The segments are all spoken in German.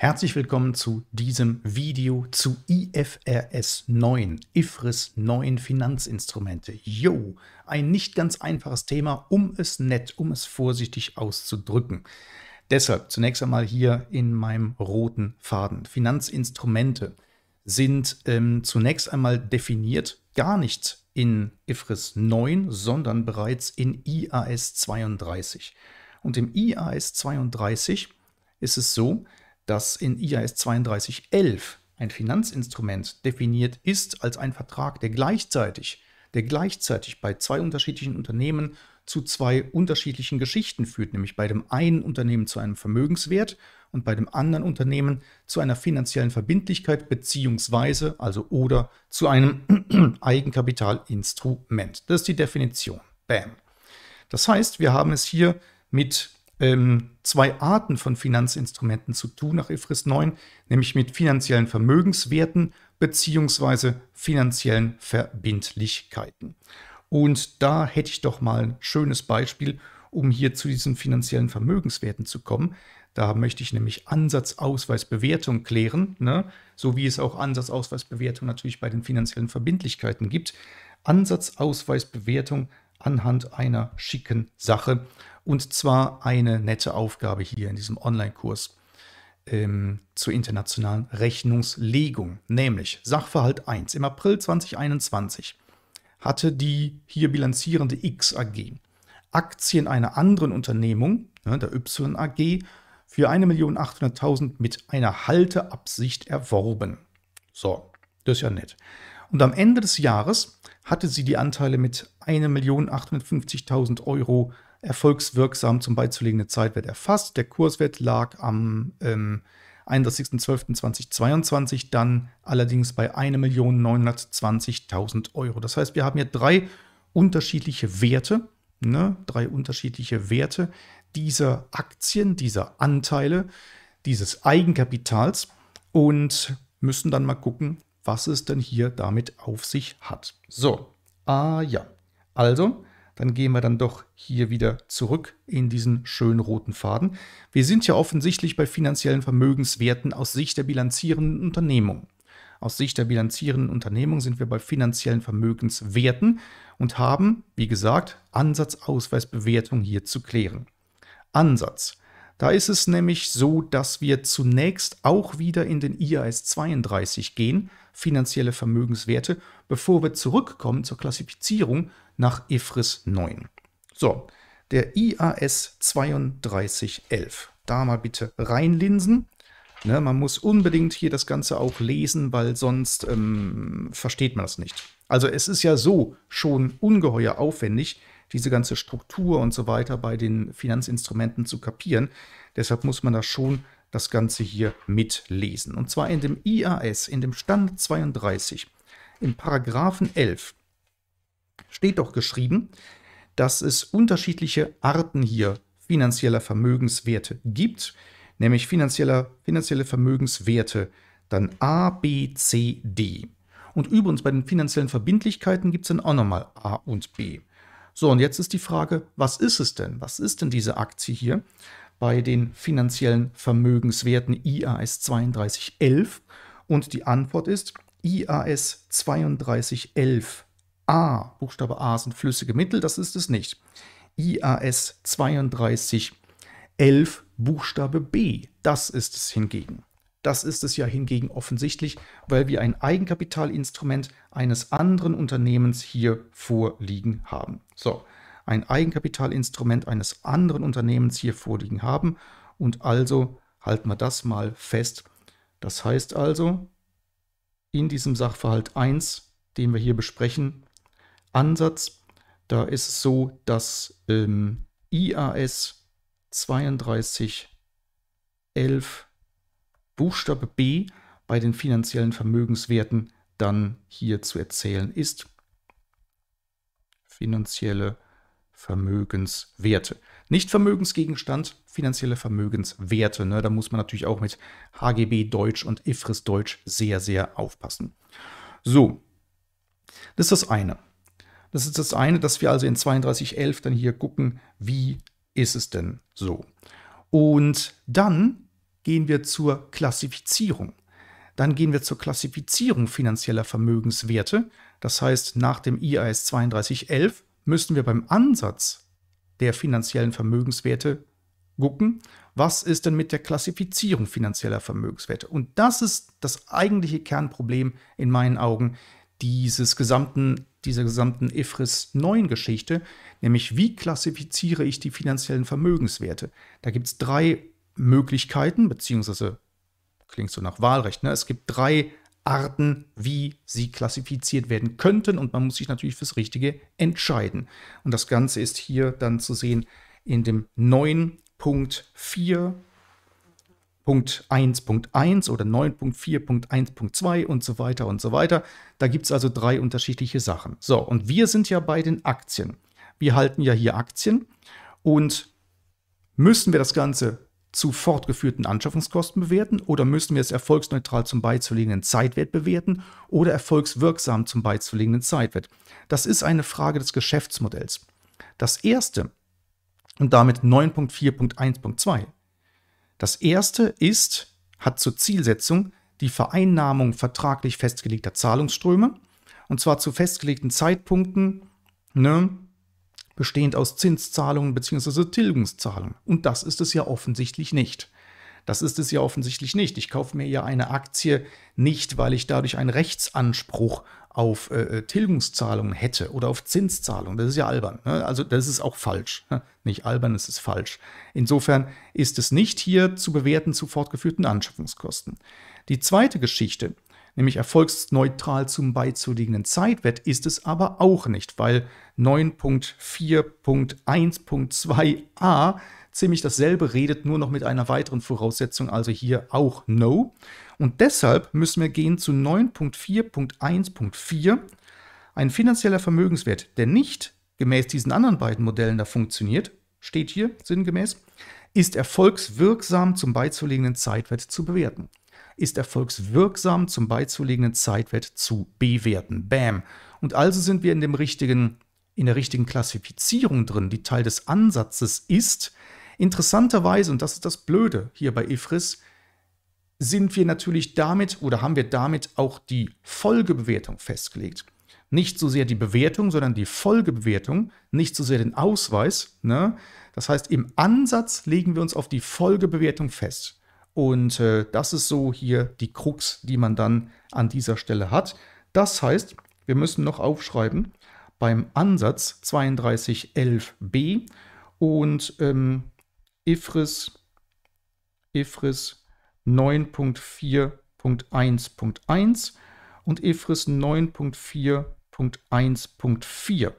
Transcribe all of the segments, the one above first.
Herzlich willkommen zu diesem Video zu IFRS 9, IFRS 9 Finanzinstrumente. Yo, ein nicht ganz einfaches Thema, um es nett, um es vorsichtig auszudrücken. Deshalb zunächst einmal hier in meinem roten Faden. Finanzinstrumente sind ähm, zunächst einmal definiert gar nicht in IFRS 9, sondern bereits in IAS 32. Und im IAS 32 ist es so, dass in IAS 3211 ein Finanzinstrument definiert ist als ein Vertrag, der gleichzeitig, der gleichzeitig bei zwei unterschiedlichen Unternehmen zu zwei unterschiedlichen Geschichten führt, nämlich bei dem einen Unternehmen zu einem Vermögenswert und bei dem anderen Unternehmen zu einer finanziellen Verbindlichkeit beziehungsweise also oder zu einem Eigenkapitalinstrument. Das ist die Definition. Bam. Das heißt, wir haben es hier mit ähm, zwei Arten von Finanzinstrumenten zu tun nach IFRS 9, nämlich mit finanziellen Vermögenswerten bzw. finanziellen Verbindlichkeiten. Und da hätte ich doch mal ein schönes Beispiel, um hier zu diesen finanziellen Vermögenswerten zu kommen. Da möchte ich nämlich Ansatzausweisbewertung klären, ne? so wie es auch Ansatzausweisbewertung natürlich bei den finanziellen Verbindlichkeiten gibt. Ansatzausweisbewertung anhand einer schicken Sache. Und zwar eine nette Aufgabe hier in diesem Online-Kurs ähm, zur internationalen Rechnungslegung. Nämlich Sachverhalt 1. Im April 2021 hatte die hier bilanzierende X AG Aktien einer anderen Unternehmung, ne, der Y AG, für 1.800.000 mit einer Halteabsicht erworben. So, das ist ja nett. Und am Ende des Jahres hatte sie die Anteile mit 1.850.000 Euro erfolgswirksam zum beizulegenden Zeitwert erfasst. Der Kurswert lag am ähm, 31.12.2022 dann allerdings bei 1.920.000 Euro. Das heißt, wir haben hier drei unterschiedliche Werte, ne? drei unterschiedliche Werte dieser Aktien, dieser Anteile, dieses Eigenkapitals und müssen dann mal gucken, was es denn hier damit auf sich hat. So, ah ja. Also, dann gehen wir dann doch hier wieder zurück in diesen schönen roten Faden. Wir sind ja offensichtlich bei finanziellen Vermögenswerten aus Sicht der bilanzierenden Unternehmung. Aus Sicht der bilanzierenden Unternehmung sind wir bei finanziellen Vermögenswerten und haben, wie gesagt, Ansatz, Ausweis, Bewertung hier zu klären. Ansatz. Da ist es nämlich so, dass wir zunächst auch wieder in den IAS 32 gehen, finanzielle Vermögenswerte, bevor wir zurückkommen zur Klassifizierung nach IFRIS 9. So, der IAS 3211. Da mal bitte reinlinsen. Ne, man muss unbedingt hier das Ganze auch lesen, weil sonst ähm, versteht man das nicht. Also es ist ja so schon ungeheuer aufwendig, diese ganze Struktur und so weiter bei den Finanzinstrumenten zu kapieren. Deshalb muss man da schon das Ganze hier mitlesen. Und zwar in dem IAS, in dem Stand 32, im Paragraphen 11 steht doch geschrieben, dass es unterschiedliche Arten hier finanzieller Vermögenswerte gibt, nämlich finanzieller, finanzielle Vermögenswerte dann A, B, C, D. Und übrigens bei den finanziellen Verbindlichkeiten gibt es dann auch nochmal A und B. So, und jetzt ist die Frage, was ist es denn? Was ist denn diese Aktie hier bei den finanziellen Vermögenswerten IAS 3211? Und die Antwort ist IAS 3211a. Buchstabe A sind flüssige Mittel, das ist es nicht. IAS 3211 Buchstabe B, das ist es hingegen. Das ist es ja hingegen offensichtlich, weil wir ein Eigenkapitalinstrument eines anderen Unternehmens hier vorliegen haben. So, ein Eigenkapitalinstrument eines anderen Unternehmens hier vorliegen haben und also halten wir das mal fest. Das heißt also, in diesem Sachverhalt 1, den wir hier besprechen, Ansatz, da ist es so, dass ähm, IAS 3211 Buchstabe B bei den finanziellen Vermögenswerten dann hier zu erzählen ist. Finanzielle Vermögenswerte. Nicht Vermögensgegenstand, finanzielle Vermögenswerte. Ne? Da muss man natürlich auch mit HGB Deutsch und IFRS Deutsch sehr, sehr aufpassen. So, das ist das eine. Das ist das eine, dass wir also in 3211 dann hier gucken, wie ist es denn so. Und dann gehen wir zur Klassifizierung. Dann gehen wir zur Klassifizierung finanzieller Vermögenswerte. Das heißt, nach dem IAS 3211 müssen wir beim Ansatz der finanziellen Vermögenswerte gucken, was ist denn mit der Klassifizierung finanzieller Vermögenswerte. Und das ist das eigentliche Kernproblem in meinen Augen dieses gesamten, dieser gesamten e IFRIS 9 Geschichte, nämlich wie klassifiziere ich die finanziellen Vermögenswerte. Da gibt es drei Möglichkeiten, beziehungsweise klingt so nach Wahlrecht, ne? es gibt drei Arten, wie sie klassifiziert werden könnten und man muss sich natürlich fürs Richtige entscheiden. Und das Ganze ist hier dann zu sehen in dem 9.4.1.1 oder 9.4.1.2 und so weiter und so weiter. Da gibt es also drei unterschiedliche Sachen. So, und wir sind ja bei den Aktien. Wir halten ja hier Aktien und müssen wir das Ganze zu fortgeführten Anschaffungskosten bewerten oder müssen wir es erfolgsneutral zum beizulegenden Zeitwert bewerten oder erfolgswirksam zum beizulegenden Zeitwert? Das ist eine Frage des Geschäftsmodells. Das erste und damit 9.4.1.2. Das erste ist, hat zur Zielsetzung die Vereinnahmung vertraglich festgelegter Zahlungsströme und zwar zu festgelegten Zeitpunkten, ne, bestehend aus Zinszahlungen bzw. Tilgungszahlungen. Und das ist es ja offensichtlich nicht. Das ist es ja offensichtlich nicht. Ich kaufe mir ja eine Aktie nicht, weil ich dadurch einen Rechtsanspruch auf äh, äh Tilgungszahlungen hätte oder auf Zinszahlungen. Das ist ja albern. Ne? Also das ist auch falsch. Ne? Nicht albern, es ist falsch. Insofern ist es nicht hier zu bewerten zu fortgeführten Anschaffungskosten. Die zweite Geschichte, nämlich erfolgsneutral zum beizulegen Zeitwert, ist es aber auch nicht, weil 9.4.1.2a ziemlich dasselbe redet, nur noch mit einer weiteren Voraussetzung, also hier auch No. Und deshalb müssen wir gehen zu 9.4.1.4. Ein finanzieller Vermögenswert, der nicht gemäß diesen anderen beiden Modellen da funktioniert, steht hier sinngemäß, ist erfolgswirksam zum beizulegenden Zeitwert zu bewerten. Ist erfolgswirksam zum beizulegenden Zeitwert zu bewerten. Bam. Und also sind wir in dem richtigen in der richtigen Klassifizierung drin, die Teil des Ansatzes ist. Interessanterweise, und das ist das Blöde hier bei Ifris, sind wir natürlich damit oder haben wir damit auch die Folgebewertung festgelegt. Nicht so sehr die Bewertung, sondern die Folgebewertung, nicht so sehr den Ausweis. Ne? Das heißt, im Ansatz legen wir uns auf die Folgebewertung fest. Und äh, das ist so hier die Krux, die man dann an dieser Stelle hat. Das heißt, wir müssen noch aufschreiben, beim Ansatz 3211b und ähm, IFRIS, IFRIS 9.4.1.1 und IFRIS 9.4.1.4.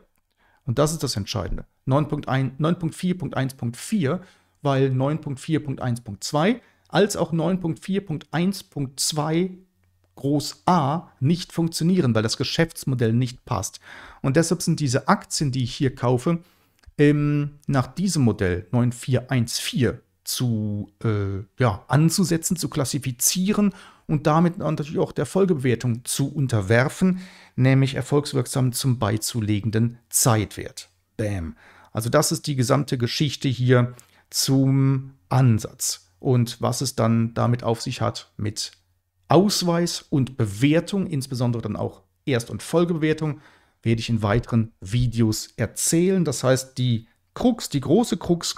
Und das ist das Entscheidende. 9.4.1.4, weil 9.4.1.2 als auch 9.4.1.2 Groß A nicht funktionieren, weil das Geschäftsmodell nicht passt. Und deshalb sind diese Aktien, die ich hier kaufe, ähm, nach diesem Modell 9414 zu, äh, ja, anzusetzen, zu klassifizieren und damit natürlich auch der Folgebewertung zu unterwerfen, nämlich erfolgswirksam zum beizulegenden Zeitwert. Bam. Also das ist die gesamte Geschichte hier zum Ansatz und was es dann damit auf sich hat mit Ausweis und Bewertung, insbesondere dann auch Erst- und Folgebewertung, werde ich in weiteren Videos erzählen. Das heißt, die Krux, die große Krux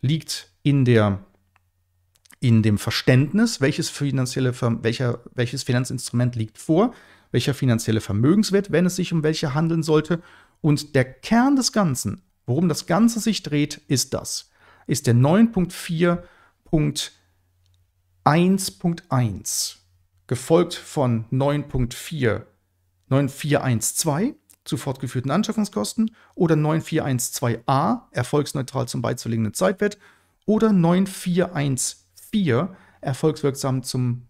liegt in der in dem Verständnis, welches finanzielle welcher, welches Finanzinstrument liegt vor, welcher finanzielle Vermögenswert, wenn es sich um welche handeln sollte und der Kern des Ganzen, worum das Ganze sich dreht, ist das. Ist der 9.4.1.1 gefolgt von 9.4 9412 zu fortgeführten Anschaffungskosten oder 9412a erfolgsneutral zum beizulegenden Zeitwert oder 9414 erfolgswirksam zum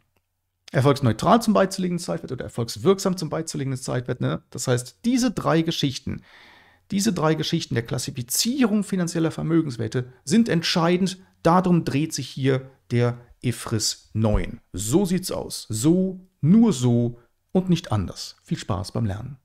erfolgsneutral zum beizulegenden Zeitwert oder erfolgswirksam zum beizulegenden Zeitwert. Ne? Das heißt, diese drei Geschichten, diese drei Geschichten der Klassifizierung finanzieller Vermögenswerte sind entscheidend. Darum dreht sich hier der Ifris 9. So sieht's aus. So, nur so und nicht anders. Viel Spaß beim Lernen.